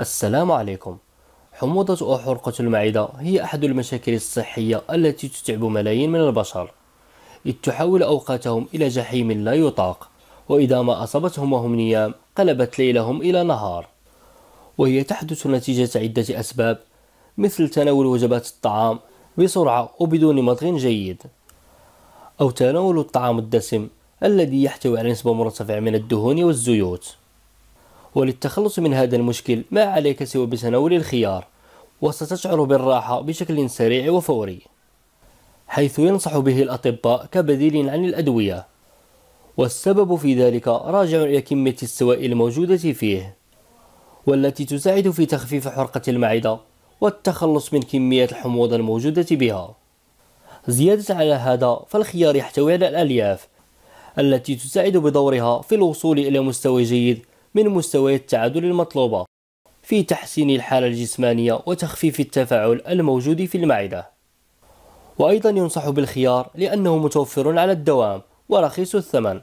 السلام عليكم حموضة أو حرقة المعدة هي أحد المشاكل الصحية التي تتعب ملايين من البشر إذ تحول أوقاتهم إلى جحيم لا يطاق وإذا ما أصابتهم وهم نيام قلبت ليلهم إلى نهار وهي تحدث نتيجة عدة أسباب مثل تناول وجبات الطعام بسرعة وبدون مضغ جيد أو تناول الطعام الدسم الذي يحتوي على نسبة مرتفعة من الدهون والزيوت وللتخلص من هذا المشكل ما عليك سوى بتناول الخيار وستشعر بالراحة بشكل سريع وفوري حيث ينصح به الأطباء كبديل عن الأدوية والسبب في ذلك راجع إلى كمية السوائل الموجودة فيه والتي تساعد في تخفيف حرقة المعدة والتخلص من كمية الحموضة الموجودة بها زيادة على هذا فالخيار يحتوي على الألياف التي تساعد بدورها في الوصول إلى مستوى جيد من مستويات التعادل المطلوبة في تحسين الحالة الجسمانية وتخفيف التفاعل الموجود في المعدة وأيضا ينصح بالخيار لأنه متوفر على الدوام ورخيص الثمن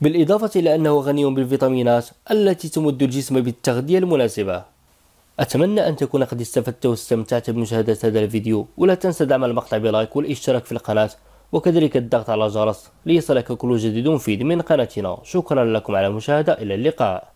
بالإضافة إلى أنه غني بالفيتامينات التي تمد الجسم بالتغذية المناسبة أتمنى أن تكون قد استفدت واستمتعت بمشاهدة هذا الفيديو ولا تنسى دعم المقطع بلايك والاشتراك في القناة وكذلك الضغط على الجرس ليصلك كل جديد مفيد من قناتنا شكرا لكم على المشاهدة إلى اللقاء